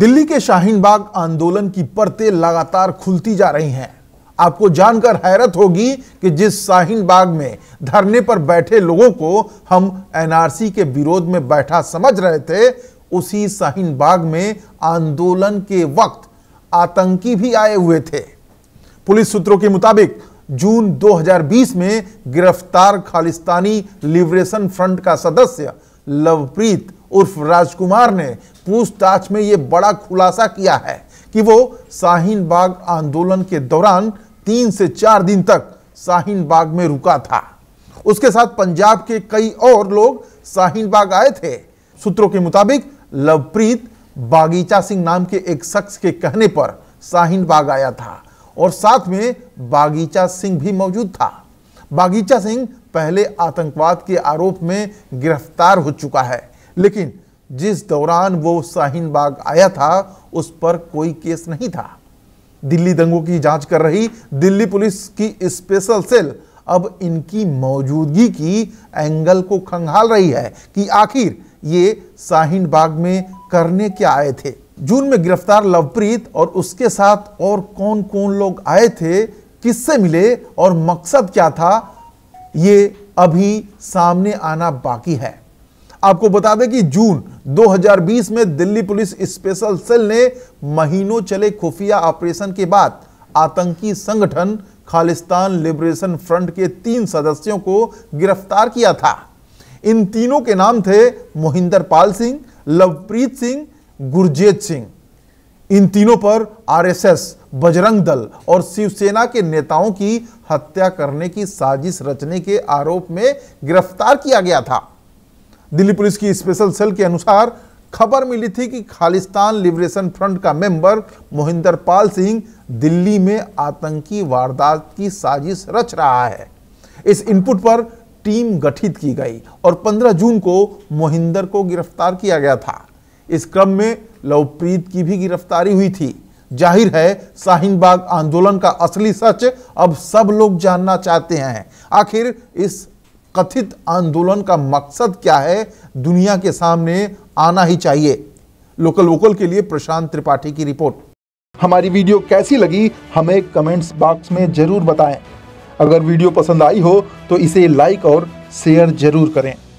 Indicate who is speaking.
Speaker 1: दिल्ली के शाहीन बाग आंदोलन की परतें लगातार खुलती जा रही हैं आपको जानकर हैरत होगी कि जिस शाहीन बाग में धरने पर बैठे लोगों को हम एनआरसी के विरोध में बैठा समझ रहे थे उसी शाहीन बाग में आंदोलन के वक्त आतंकी भी आए हुए थे पुलिस सूत्रों के मुताबिक जून 2020 में गिरफ्तार खालिस्तानी लिबरेशन फ्रंट का सदस्य लवप्रीत उर्फ राजकुमार ने पूछताछ में ये बड़ा खुलासा किया है कि वो शाहीन बाग आंदोलन के दौरान तीन से चार दिन तक शाहीन बाग में रुका था उसके साथ पंजाब के कई और लोग शाहीन बाग आए थे सूत्रों के मुताबिक लवप्रीत बागीचा सिंह नाम के एक शख्स के कहने पर शाहीन बाग आया था और साथ में बागीचा सिंह भी मौजूद था बागीचा सिंह पहले आतंकवाद के आरोप में गिरफ्तार हो चुका है लेकिन जिस दौरान वो शाहीन बाग आया था उस पर कोई केस नहीं था दिल्ली दंगों की जांच कर रही दिल्ली पुलिस की स्पेशल सेल अब इनकी मौजूदगी की एंगल को खंगाल रही है कि आखिर ये शाहीन बाग में करने क्या आए थे जून में गिरफ्तार लवप्रीत और उसके साथ और कौन कौन लोग आए थे किससे मिले और मकसद क्या था ये अभी सामने आना बाकी है आपको बता दें कि जून 2020 में दिल्ली पुलिस स्पेशल सेल ने महीनों चले खुफिया ऑपरेशन के बाद आतंकी संगठन खालिस्तान लिबरेशन फ्रंट के तीन सदस्यों को गिरफ्तार किया था इन तीनों के नाम थे मोहिंदर पाल सिंह लवप्रीत सिंह गुरजेत सिंह इन तीनों पर आरएसएस, बजरंग दल और शिवसेना के नेताओं की हत्या करने की साजिश रचने के आरोप में गिरफ्तार किया गया था दिल्ली पुलिस की स्पेशल सेल के अनुसार खबर मिली थी कि खालिस्तान लिबरेशन फ्रंट का मेंबर मोहिंदर पाल सिंह दिल्ली में आतंकी वारदात की साजिश रच रहा है इस इनपुट पर टीम गठित की गई और 15 जून को मोहिंदर को गिरफ्तार किया गया था इस क्रम में लवप्रीत की भी गिरफ्तारी हुई थी जाहिर है शाहीनबाग आंदोलन का असली सच अब सब लोग जानना चाहते हैं आखिर इस कथित आंदोलन का मकसद क्या है दुनिया के सामने आना ही चाहिए लोकल वोकल के लिए प्रशांत त्रिपाठी की रिपोर्ट हमारी वीडियो कैसी लगी हमें कमेंट्स बॉक्स में ज़रूर बताएं अगर वीडियो पसंद आई हो तो इसे लाइक और शेयर ज़रूर करें